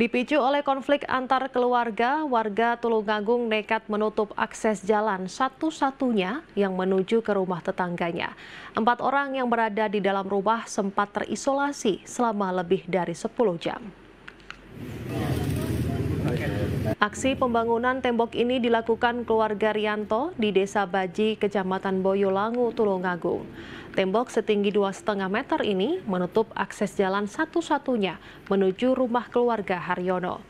Dipicu oleh konflik antar keluarga, warga Tulungagung nekat menutup akses jalan satu-satunya yang menuju ke rumah tetangganya. Empat orang yang berada di dalam rumah sempat terisolasi selama lebih dari 10 jam. Aksi pembangunan tembok ini dilakukan keluarga Rianto di Desa Baji, Kecamatan Boyolangu, Tulungagung. Tembok setinggi 2,5 meter ini menutup akses jalan satu-satunya menuju rumah keluarga Haryono.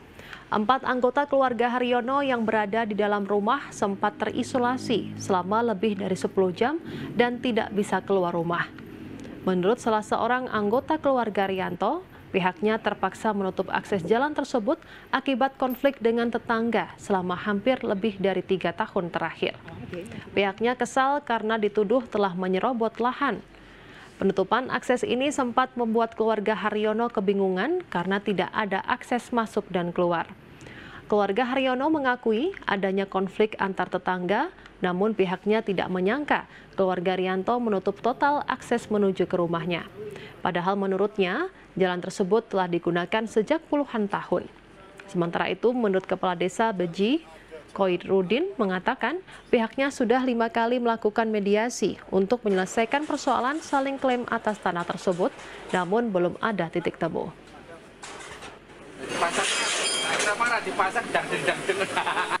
Empat anggota keluarga Haryono yang berada di dalam rumah sempat terisolasi selama lebih dari 10 jam dan tidak bisa keluar rumah. Menurut salah seorang anggota keluarga Rianto, Pihaknya terpaksa menutup akses jalan tersebut akibat konflik dengan tetangga selama hampir lebih dari tiga tahun terakhir. Pihaknya kesal karena dituduh telah menyerobot lahan. Penutupan akses ini sempat membuat keluarga Haryono kebingungan karena tidak ada akses masuk dan keluar. Keluarga Haryono mengakui adanya konflik antar tetangga namun pihaknya tidak menyangka keluarga Rianto menutup total akses menuju ke rumahnya. Padahal menurutnya jalan tersebut telah digunakan sejak puluhan tahun. Sementara itu menurut Kepala Desa Beji, Koirudin mengatakan pihaknya sudah lima kali melakukan mediasi untuk menyelesaikan persoalan saling klaim atas tanah tersebut, namun belum ada titik temu. Pasak, marah dipasak, dan dendam dang,